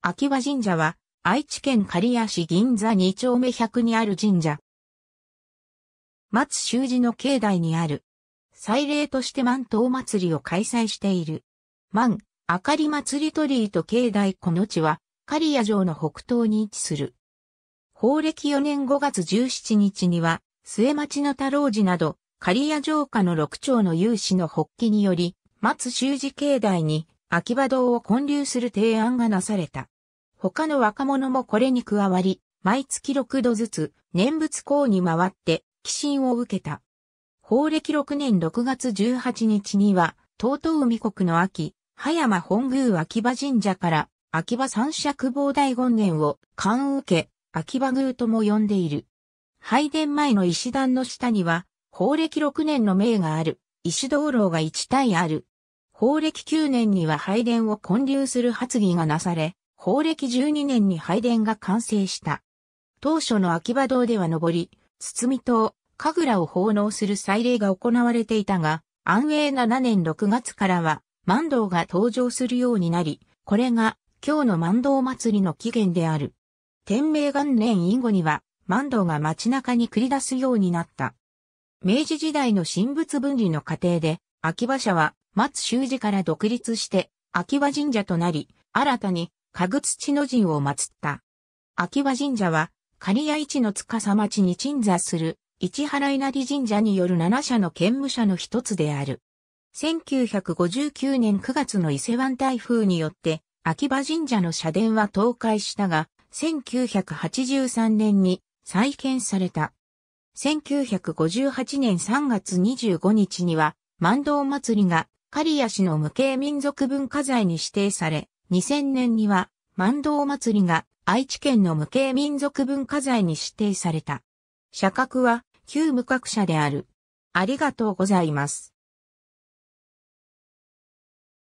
秋葉神社は、愛知県刈谷市銀座二丁目百にある神社。松修寺の境内にある。祭礼として万灯祭りを開催している。万、明かり祭り鳥居と境内この地は、刈谷城の北東に位置する。法暦4年5月17日には、末町の太郎寺など、刈谷城下の六町の有志の発起により、松修寺境内に、秋葉堂を建立する提案がなされた。他の若者もこれに加わり、毎月6度ずつ念仏校に回って寄進を受けた。法暦6年6月18日には、東東海国の秋、葉山本宮秋葉神社から秋葉三尺坊大権限を勘受け、秋葉宮とも呼んでいる。拝殿前の石段の下には、法暦6年の銘がある、石道楼が1体ある。法暦9年には拝殿を建立する発議がなされ、法暦12年に拝殿が完成した。当初の秋葉堂では上り、包島、神楽を奉納する祭礼が行われていたが、安永7年6月からは、万道が登場するようになり、これが今日の万道祭りの起源である。天明元年以後には、万道が街中に繰り出すようになった。明治時代の神仏分離の過程で、秋葉社は松修寺から独立して、秋葉神社となり、新たに、かぐつちの神を祀った。秋葉神社は、刈谷市の司町に鎮座する、市原稲荷神社による7社の兼務者の一つである。1959年9月の伊勢湾台風によって、秋葉神社の社殿は倒壊したが、1983年に再建された。1958年3月25日には、万道祭りが刈谷市の無形民族文化財に指定され、2000年には、万道祭りが愛知県の無形民族文化財に指定された。社格は、旧無格者である。ありがとうございます。